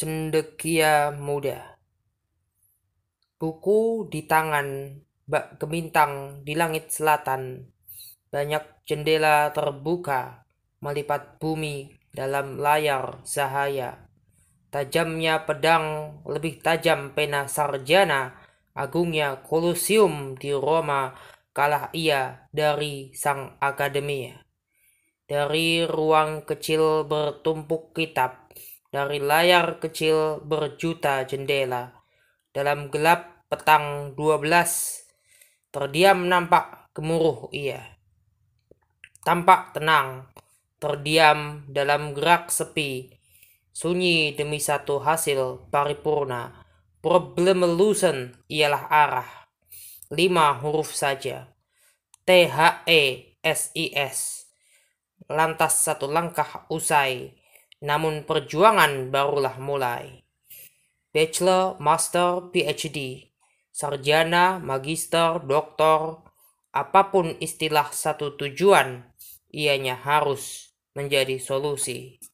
cendekia muda. Buku di tangan, bak gemintang di langit selatan, banyak jendela terbuka, melipat bumi dalam layar cahaya. Tajamnya pedang, lebih tajam pena sarjana, agungnya kolosium di Roma, kalah ia dari sang akademia. Dari ruang kecil bertumpuk kitab, dari layar kecil berjuta jendela. Dalam gelap petang dua belas, terdiam nampak gemuruh ia. Tampak tenang, terdiam dalam gerak sepi, sunyi demi satu hasil paripurna. problem lusen ialah arah. Lima huruf saja. T-H-E-S-I-S. Lantas satu langkah usai namun perjuangan barulah mulai. Bachelor, Master, PhD, Sarjana, Magister, Doktor, apapun istilah satu tujuan, ianya harus menjadi solusi.